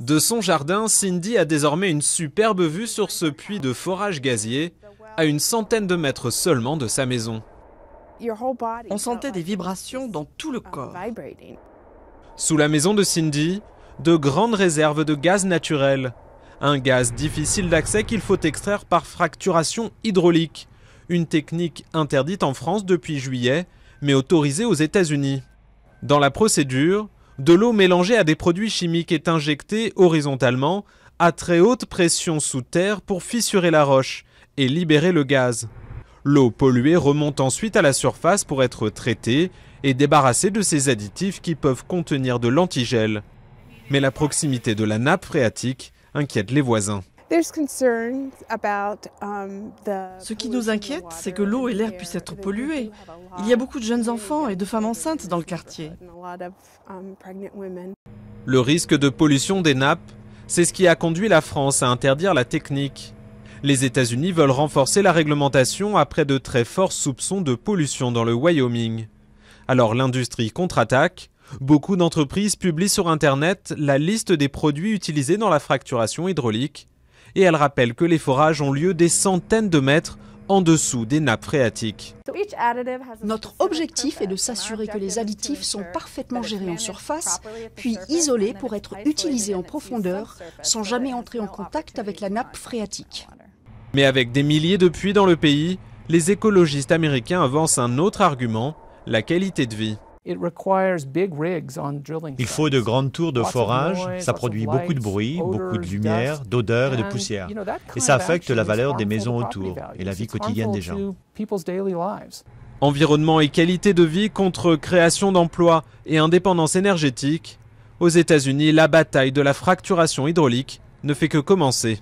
De son jardin, Cindy a désormais une superbe vue sur ce puits de forage gazier, à une centaine de mètres seulement de sa maison. On sentait des vibrations dans tout le um, corps. Sous la maison de Cindy, de grandes réserves de gaz naturel. Un gaz difficile d'accès qu'il faut extraire par fracturation hydraulique, une technique interdite en France depuis juillet, mais autorisée aux États-Unis. Dans la procédure, de l'eau mélangée à des produits chimiques est injectée horizontalement à très haute pression sous terre pour fissurer la roche et libérer le gaz. L'eau polluée remonte ensuite à la surface pour être traitée et débarrassée de ces additifs qui peuvent contenir de l'antigel. Mais la proximité de la nappe phréatique inquiète les voisins. Um, ce qui nous inquiète, c'est que l'eau et l'air puissent être pollués. Il y a beaucoup de jeunes enfants et de femmes enceintes dans le quartier. Um, le risque de pollution des nappes, c'est ce qui a conduit la France à interdire la technique. Les États-Unis veulent renforcer la réglementation après de très forts soupçons de pollution dans le Wyoming. Alors l'industrie contre-attaque. Beaucoup d'entreprises publient sur Internet la liste des produits utilisés dans la fracturation hydraulique et elle rappelle que les forages ont lieu des centaines de mètres en dessous des nappes phréatiques. Notre objectif est de s'assurer que les additifs sont parfaitement gérés en surface, puis isolés pour être utilisés en profondeur sans jamais entrer en contact avec la nappe phréatique. Mais avec des milliers de puits dans le pays, les écologistes américains avancent un autre argument, la qualité de vie. Il faut de grandes tours de forage, ça produit beaucoup de bruit, beaucoup de lumière, d'odeur et de poussière. Et ça affecte la valeur des maisons autour et la vie quotidienne des gens. Environnement et qualité de vie contre création d'emplois et indépendance énergétique, aux États-Unis, la bataille de la fracturation hydraulique ne fait que commencer.